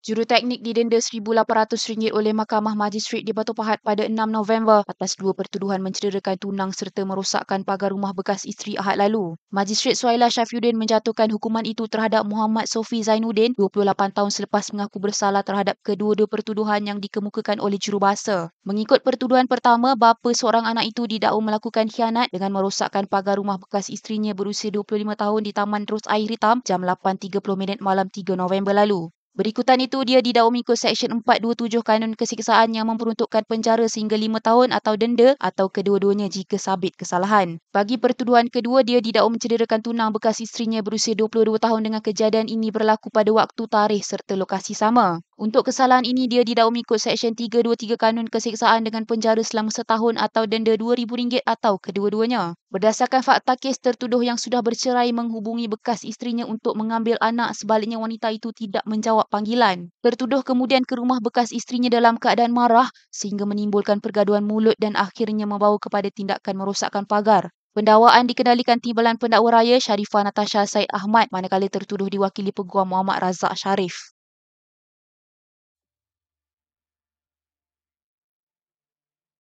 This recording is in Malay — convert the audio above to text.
Juruteknik didenda RM1,800 oleh Mahkamah Majistret di Batu Pahat pada 6 November atas dua pertuduhan mencederakan tunang serta merosakkan pagar rumah bekas isteri Ahad lalu. Majistret Suhaila Syafiuddin menjatuhkan hukuman itu terhadap Muhammad Sofi Zainuddin 28 tahun selepas mengaku bersalah terhadap kedua-dua pertuduhan yang dikemukakan oleh jurubahasa. Mengikut pertuduhan pertama, bapa seorang anak itu didakwa melakukan khianat dengan merosakkan pagar rumah bekas isterinya berusia 25 tahun di Taman Terus Air Hitam jam 8.30 malam 3 November lalu. Berikutan itu, dia didakwa mengikut Seksyen 427 Kanun Kesiksaan yang memperuntukkan penjara sehingga 5 tahun atau denda atau kedua-duanya jika sabit kesalahan. Bagi pertuduhan kedua, dia didakwa mencederakan tunang bekas isterinya berusia 22 tahun dengan kejadian ini berlaku pada waktu tarikh serta lokasi sama. Untuk kesalahan ini, dia didakwa mengikut Seksyen 323 Kanun Keseksaan dengan penjara selama setahun atau denda RM2,000 atau kedua-duanya. Berdasarkan fakta kes tertuduh yang sudah bercerai menghubungi bekas isterinya untuk mengambil anak, sebaliknya wanita itu tidak menjawab panggilan. Tertuduh kemudian ke rumah bekas isterinya dalam keadaan marah sehingga menimbulkan pergaduan mulut dan akhirnya membawa kepada tindakan merosakkan pagar. Pendakwaan dikendalikan Timbalan Pendakwa Raya Sharifah Natasha Said Ahmad manakala tertuduh diwakili Peguam Muhammad Razak Sharif.